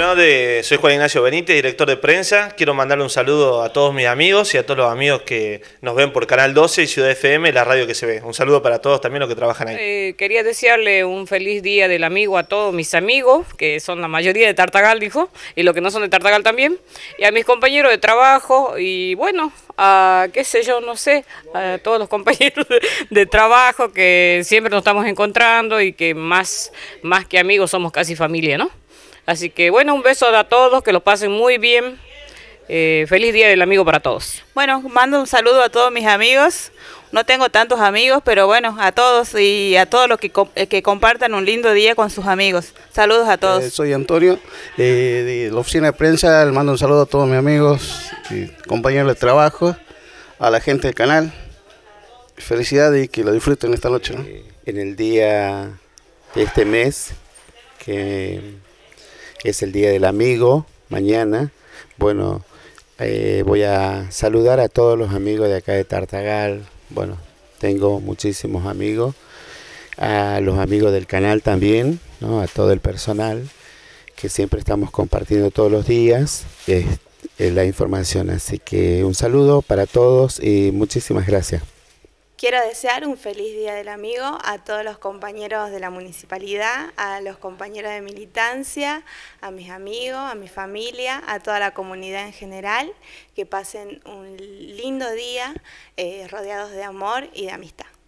De, soy Juan Ignacio Benítez, director de prensa. Quiero mandarle un saludo a todos mis amigos y a todos los amigos que nos ven por Canal 12 y Ciudad FM, la radio que se ve. Un saludo para todos también los que trabajan ahí. Eh, quería desearle un feliz día del amigo a todos mis amigos, que son la mayoría de Tartagal, dijo, y los que no son de Tartagal también, y a mis compañeros de trabajo y bueno, a qué sé yo, no sé, a todos los compañeros de, de trabajo que siempre nos estamos encontrando y que más, más que amigos somos casi familia, ¿no? Así que bueno, un beso a todos, que lo pasen muy bien. Eh, feliz Día del Amigo para todos. Bueno, mando un saludo a todos mis amigos. No tengo tantos amigos, pero bueno, a todos y a todos los que, eh, que compartan un lindo día con sus amigos. Saludos a todos. Eh, soy Antonio, de la oficina de prensa. Le mando un saludo a todos mis amigos, compañeros de trabajo, a la gente del canal. Felicidades y que lo disfruten esta noche. En el día de este mes, que es el Día del Amigo, mañana. Bueno, eh, voy a saludar a todos los amigos de acá de Tartagal. Bueno, tengo muchísimos amigos. A los amigos del canal también, ¿no? a todo el personal que siempre estamos compartiendo todos los días eh, eh, la información. Así que un saludo para todos y muchísimas gracias. Quiero desear un feliz Día del Amigo a todos los compañeros de la municipalidad, a los compañeros de militancia, a mis amigos, a mi familia, a toda la comunidad en general, que pasen un lindo día eh, rodeados de amor y de amistad.